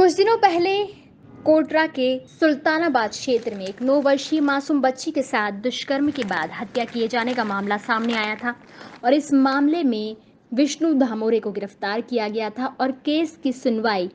कुछ दिनों पहले कोटरा के सुल्तानाबाद क्षेत्र में एक नौ वर्षीय मासूम बच्ची के साथ दुष्कर्म के बाद हत्या किए जाने का मामला सामने आया था और इस मामले में विष्णु धामोरे को गिरफ्तार किया गया था और केस की सुनवाई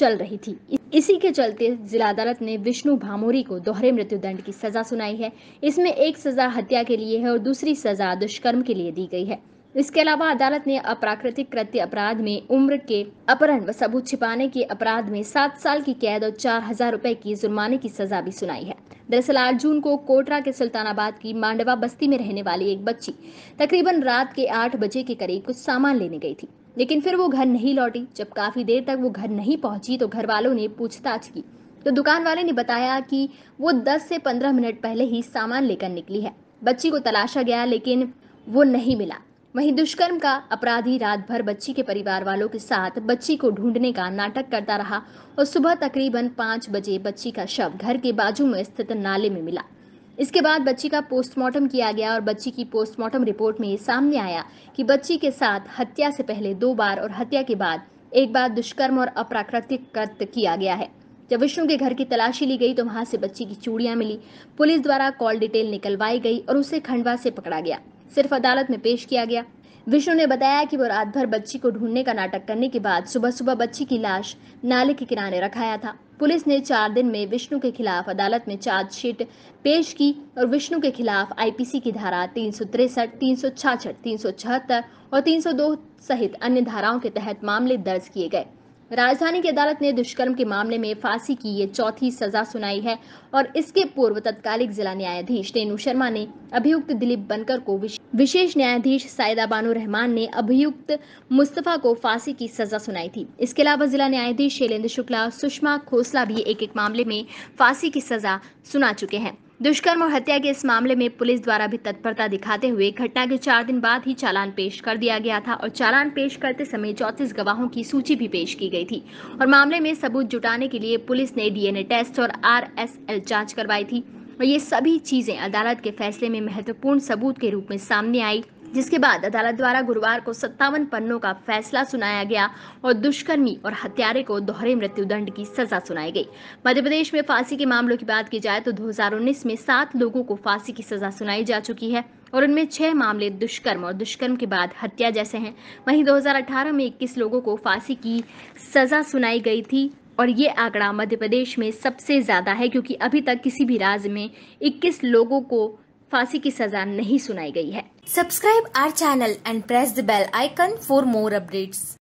चल रही थी इसी के चलते जिला अदालत ने विष्णु भामोरी को दोहरे मृत्युदंड की सजा सुनाई है इसमें एक सजा हत्या के लिए है और दूसरी सजा दुष्कर्म के लिए दी गई है इसके अलावा अदालत ने अप्राकृतिक कृत्य अपराध में उम्र के अपहरण व सबूत छिपाने के अपराध में सात साल की कैद और चार हजार रूपए की जुर्माने की सजा भी सुनाई है दरअसल आठ जून को कोटरा के सुल्तानाबाद की मांडवा बस्ती में रहने वाली एक बच्ची तकरीबन रात के आठ बजे के करीब कुछ सामान लेने गई थी लेकिन फिर वो घर नहीं लौटी जब काफी देर तक वो घर नहीं पहुंची तो घर वालों ने पूछताछ की तो दुकान वाले ने बताया कि वो 10 से 15 मिनट पहले ही सामान लेकर निकली है बच्ची को तलाशा गया लेकिन वो नहीं मिला वहीं दुष्कर्म का अपराधी रात भर बच्ची के परिवार वालों के साथ बच्ची को ढूंढने का नाटक करता रहा और सुबह तकरीबन पांच बजे बच्ची का शव घर के बाजू में स्थित नाले में मिला इसके बाद बच्ची का पोस्टमार्टम किया गया और बच्ची की पोस्टमार्टम रिपोर्ट में ये सामने आया कि बच्ची के साथ हत्या से पहले दो बार और हत्या के बाद एक बार दुष्कर्म और अप्राकृतिक कृत्य किया गया है जब विष्णु के घर की तलाशी ली गई तो वहां से बच्ची की चूड़ियां मिली पुलिस द्वारा कॉल डिटेल निकलवाई गई और उसे खंडवा से पकड़ा गया सिर्फ अदालत में पेश किया गया विष्णु ने बताया कि वो रात भर बच्ची को ढूंढने का नाटक करने के बाद सुबह सुबह बच्ची की लाश नाले के किनारे रखाया था पुलिस ने चार दिन में विष्णु के खिलाफ अदालत में चार्जशीट पेश की और विष्णु के खिलाफ आईपीसी की धारा तीन सौ तिरसठ तीन सौ छाछठ तीन सौ छहत्तर और तीन सौ दो सहित अन्य धाराओं के तहत मामले दर्ज किए गए राजधानी की अदालत ने दुष्कर्म के मामले में फांसी की ये चौथी सजा सुनाई है और इसके पूर्व तत्कालिक जिला न्यायाधीश रेनु शर्मा ने अभियुक्त दिलीप बनकर को विशेष न्यायाधीश साइदा बानो रहमान ने अभियुक्त मुस्तफा को फांसी की सजा सुनाई थी इसके अलावा जिला न्यायाधीश शैलेंद्र शुक्ला सुषमा खोसला भी एक एक मामले में फांसी की सजा सुना चुके हैं दुष्कर्म और हत्या के इस मामले में पुलिस द्वारा भी तत्परता दिखाते हुए घटना के चार दिन बाद ही चालान पेश कर दिया गया था और चालान पेश करते समय चौतीस गवाहों की सूची भी पेश की गई थी और मामले में सबूत जुटाने के लिए पुलिस ने डीएनए टेस्ट और आरएसएल जांच करवाई थी और ये सभी चीजें अदालत के फैसले में महत्वपूर्ण सबूत के रूप में सामने आई जिसके बाद अदालत द्वारा गुरुवार को सत्तावन पन्नों का फैसला सुनाया गया और दुष्कर्मी और हत्यारे को दोहरे मृत्युदंड की सजा सुनाई गई मध्य प्रदेश में फांसी के मामलों की बात की जाए तो 2019 में सात लोगों को फांसी की सजा सुनाई जा चुकी है और उनमें छह मामले दुष्कर्म और दुष्कर्म के बाद हत्या जैसे हैं वहीं 2018 में 21 लोगों को फांसी की सजा सुनाई गई थी और ये आंकड़ा मध्य प्रदेश में सबसे ज़्यादा है क्योंकि अभी तक किसी भी राज्य में 21 लोगों को फांसी की सजा नहीं सुनाई गई है subscribe our channel and press the bell icon for more updates